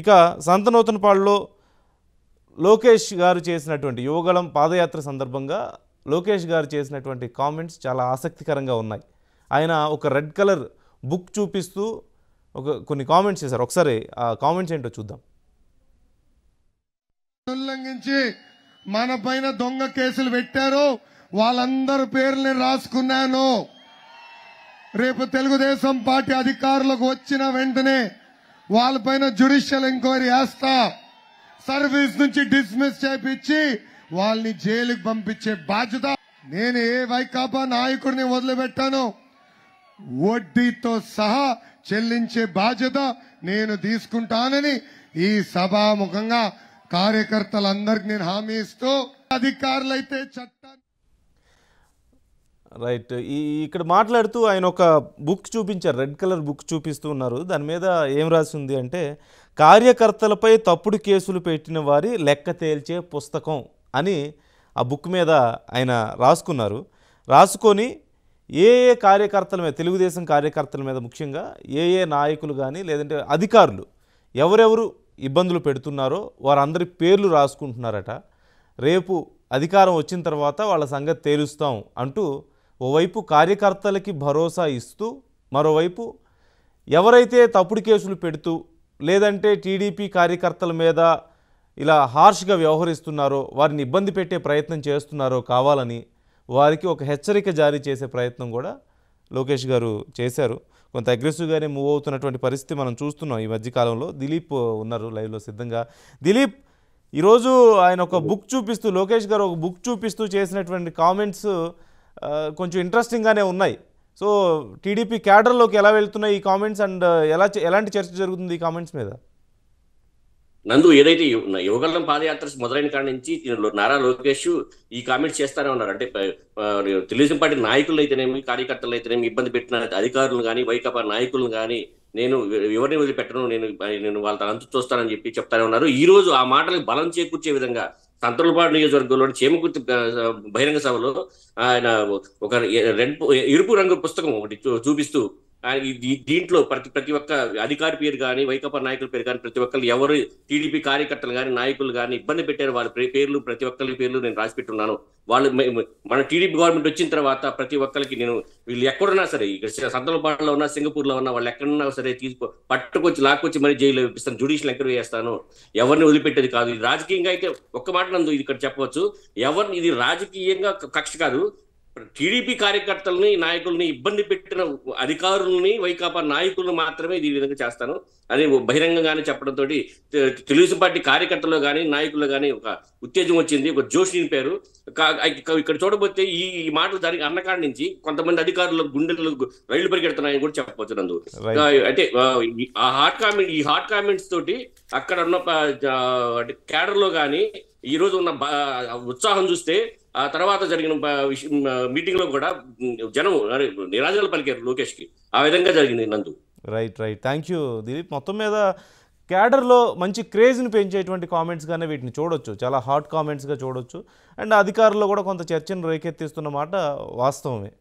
ఇక సంతనూతనపాడులో లోకేష్ గారు చేసినటువంటి యువగళం పాదయాత్ర సందర్భంగా లోకేష్ గారు చేసినటువంటి కామెంట్స్ చాలా ఆసక్తికరంగా ఉన్నాయి ఆయన ఒక రెడ్ కలర్ బుక్ చూపిస్తూ ఒక కొన్ని కామెంట్స్ చేశారు ఒకసారి ఆ కామెంట్స్ ఏంటో చూద్దాం ఉల్లంఘించి మన పైన దొంగ కేసులు పెట్టారు వాళ్ళందరి పేర్లని రాసుకున్నాను రేపు తెలుగుదేశం పార్టీ అధికారులకు వచ్చిన వెంటనే వాళ్ళపైన జ్యుడిషియల్ ఎంక్వైరీ వేస్తా సర్వీస్ నుంచి డిస్మిస్ చేపించి వాళ్ళని జైలుకి పంపించే బాధ్యత నేను ఏ వైకాపా నాయకుడిని వదిలిపెట్టాను వడ్డీతో సహా చెల్లించే బాధ్యత నేను తీసుకుంటానని ఈ సభాముఖంగా కార్యకర్తలందరికి నేను హామీ ఇస్తూ అధికారులైతే చట్టాన్ని రైట్ ఈ ఇక్కడ మాట్లాడుతూ ఆయన ఒక బుక్ చూపించారు రెడ్ కలర్ బుక్ చూపిస్తూ ఉన్నారు దాని మీద ఏం రాసి ఉంది అంటే కార్యకర్తలపై తప్పుడు కేసులు పెట్టిన వారి లెక్క తేల్చే పుస్తకం అని ఆ బుక్ మీద ఆయన రాసుకున్నారు రాసుకొని ఏ ఏ కార్యకర్తల మీద తెలుగుదేశం కార్యకర్తల మీద ముఖ్యంగా ఏ ఏ నాయకులు కానీ లేదంటే అధికారులు ఎవరెవరు ఇబ్బందులు పెడుతున్నారో వారందరి పేర్లు రాసుకుంటున్నారట రేపు అధికారం వచ్చిన తర్వాత వాళ్ళ సంగతి తేలుస్తాం అంటూ ఓవైపు కార్యకర్తలకి భరోసా ఇస్తూ మరోవైపు ఎవరైతే తప్పుడు కేసులు పెడుతూ లేదంటే టీడీపీ కార్యకర్తల మీద ఇలా హార్ష్గా వ్యవహరిస్తున్నారో వారిని ఇబ్బంది పెట్టే ప్రయత్నం చేస్తున్నారో కావాలని వారికి ఒక హెచ్చరిక జారీ చేసే ప్రయత్నం కూడా లోకేష్ గారు చేశారు కొంత అగ్రెసివ్గానే మూవ్ అవుతున్నటువంటి పరిస్థితి మనం చూస్తున్నాం ఈ మధ్యకాలంలో దిలీప్ ఉన్నారు లైవ్లో సిద్ధంగా దిలీప్ ఈరోజు ఆయన ఒక బుక్ చూపిస్తూ లోకేష్ గారు ఒక బుక్ చూపిస్తూ చేసినటువంటి కామెంట్స్ కొంచెం ఇంట్రెస్టింగ్గానే ఉన్నాయి సో టీడీపీ క్యాడర్లోకి ఎలా వెళ్తున్నాయి ఈ కామెంట్స్ అండ్ ఎలా ఎలాంటి చర్చ జరుగుతుంది ఈ కామెంట్స్ మీద నందు ఏదైతే యువగలం పాదయాత్ర మొదలైన కాడ నుంచి నారా లోకేష్ ఈ కామెంట్స్ చేస్తానే ఉన్నారు అంటే తెలుగుదేశం పార్టీ నాయకులు అయితేనేమి కార్యకర్తలు అయితేనేమి ఇబ్బంది పెట్టిన అధికారులు కానీ వైకాపా నాయకులను కానీ నేను ఎవరిని వదిలిపెట్టను నేను నేను వాళ్ళ తన అంతు చూస్తానని చెప్పి చెప్తానే ఉన్నారు ఈ రోజు ఆ మాటలకు బలం చేకూర్చే విధంగా తంత్రులపాడు నియోజకవర్గంలోని చేమకుర్తి బహిరంగ సభలో ఆయన ఒక రెండు ఎరుపు రంగు పుస్తకం ఒకటి చూపిస్తూ దీంట్లో ప్రతి ప్రతి ఒక్క అధికారి పేరు కానీ వైకాపా నాయకుల పేరు కానీ ప్రతి ఒక్కరు ఎవరు టీడీపీ కార్యకర్తలు కానీ నాయకులు కానీ ఇబ్బంది పెట్టారు వాళ్ళ పేర్లు ప్రతి ఒక్కరి పేర్లు నేను రాసి పెట్టున్నాను వాళ్ళు మన టీడీపీ గవర్నమెంట్ వచ్చిన తర్వాత ప్రతి ఒక్కరికి నేను వీళ్ళు ఎక్కడున్నా సరే ఇక్కడ సంతలపాడులో ఉన్నా సింగపూర్లో ఉన్నా వాళ్ళు ఎక్కడున్నా సరే తీసుకో పట్టుకొచ్చి లాక్కొచ్చి మరీ జైల్లో ఇప్పిస్తాను జ్యుడిషియల్ ఎంక్వైరీ చేస్తాను ఎవరిని వదిలిపెట్టేది కాదు ఇది రాజకీయంగా అయితే ఒక్క మాట నందు ఇది ఇక్కడ చెప్పవచ్చు ఎవరిని ఇది రాజకీయంగా కక్ష కాదు టీడీపీ కార్యకర్తలని నాయకుల్ని ఇబ్బంది పెట్టిన అధికారుల్ని వైకాపా నాయకులను మాత్రమే ఈ విధంగా చేస్తాను అని బహిరంగంగానే చెప్పడంతో తెలుగుదేశం పార్టీ కార్యకర్తలు కానీ నాయకులు కానీ ఒక ఉత్తేజం వచ్చింది ఒక జోష్ నింపారు ఇక్కడ చూడబోతే ఈ మాటలు దానికి అన్నకాడ నుంచి కొంతమంది అధికారులు గుండెలు రైళ్లు పరిగెడుతున్నాయని కూడా చెప్పవచ్చు నందు అంటే ఆ హాట్ కామెంట్ ఈ హాట్ కామెంట్స్ తోటి అక్కడ ఉన్న అంటే క్యాడర్లో కానీ ఈ రోజు ఉన్న ఉత్సాహం చూస్తే ఆ తర్వాత జరిగిన మీటింగ్ లో కూడా జనం నిరాజనలు పలికారు లోకేష్ కి ఆ విధంగా జరిగింది Nandu right right thank you Dilip మొత్తం మీద క్యాడర్లో మంచి క్రేజ్ని పెంచేటువంటి కామెంట్స్గానే వీటిని చూడొచ్చు చాలా హాట్ కామెంట్స్గా చూడొచ్చు అండ్ అధికారుల్లో కూడా కొంత చర్చను రేకెత్తిస్తున్న మాట వాస్తవమే